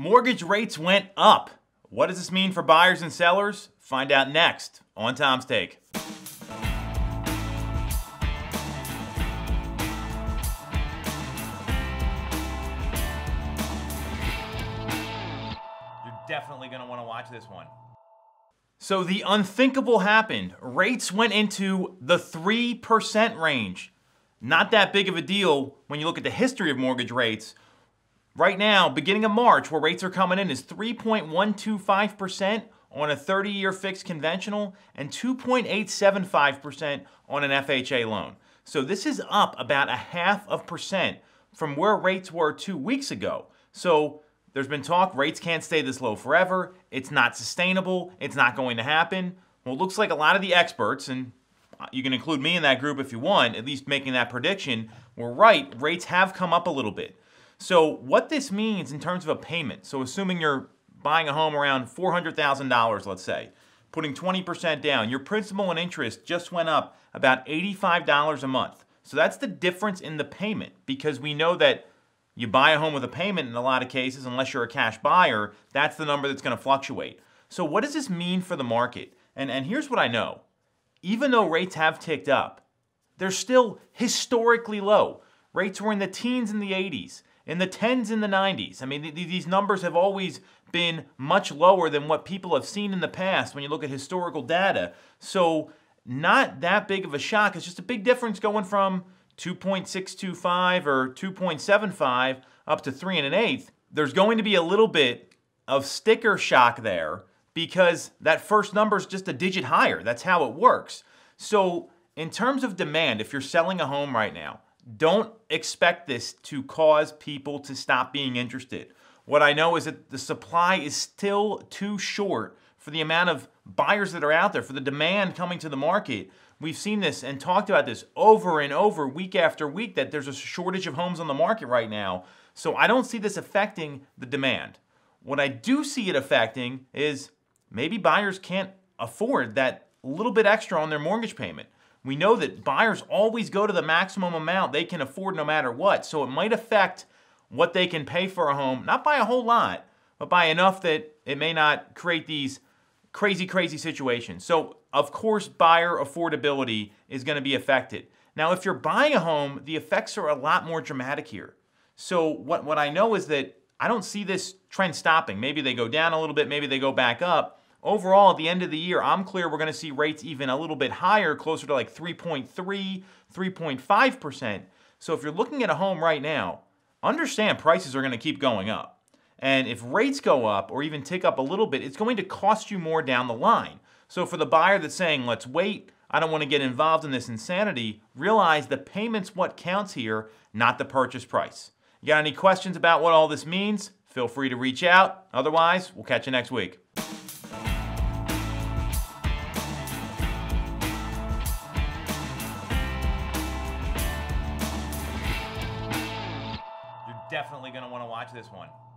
Mortgage rates went up. What does this mean for buyers and sellers? Find out next on Tom's Take. You're definitely going to want to watch this one. So, the unthinkable happened. Rates went into the 3% range. Not that big of a deal when you look at the history of mortgage rates, Right now, beginning of March, where rates are coming in is 3.125% on a 30 year fixed conventional and 2.875% on an FHA loan. So this is up about a half of percent from where rates were two weeks ago. So there's been talk rates can't stay this low forever. It's not sustainable. It's not going to happen. Well, it looks like a lot of the experts, and you can include me in that group if you want, at least making that prediction, were right. Rates have come up a little bit. So what this means in terms of a payment, so assuming you're buying a home around $400,000, let's say, putting 20% down, your principal and interest just went up about $85 a month. So that's the difference in the payment because we know that you buy a home with a payment in a lot of cases, unless you're a cash buyer, that's the number that's gonna fluctuate. So what does this mean for the market? And, and here's what I know. Even though rates have ticked up, they're still historically low. Rates were in the teens in the 80s in the 10s and the 90s. I mean, th these numbers have always been much lower than what people have seen in the past when you look at historical data. So, not that big of a shock. It's just a big difference going from 2.625 or 2.75 up to 3 and an eighth. There's going to be a little bit of sticker shock there because that first number is just a digit higher. That's how it works. So, in terms of demand, if you're selling a home right now, don't expect this to cause people to stop being interested. What I know is that the supply is still too short for the amount of buyers that are out there, for the demand coming to the market. We've seen this and talked about this over and over, week after week, that there's a shortage of homes on the market right now. So I don't see this affecting the demand. What I do see it affecting is maybe buyers can't afford that little bit extra on their mortgage payment. We know that buyers always go to the maximum amount they can afford no matter what, so it might affect what they can pay for a home, not by a whole lot, but by enough that it may not create these crazy, crazy situations. So, of course, buyer affordability is going to be affected. Now, if you're buying a home, the effects are a lot more dramatic here. So, what, what I know is that I don't see this trend stopping. Maybe they go down a little bit, maybe they go back up, Overall, at the end of the year, I'm clear we're going to see rates even a little bit higher, closer to like 3.3, 3.5%. So if you're looking at a home right now, understand prices are going to keep going up. And if rates go up or even tick up a little bit, it's going to cost you more down the line. So for the buyer that's saying, let's wait, I don't want to get involved in this insanity, realize the payment's what counts here, not the purchase price. You got any questions about what all this means? Feel free to reach out. Otherwise, we'll catch you next week. definitely going to want to watch this one.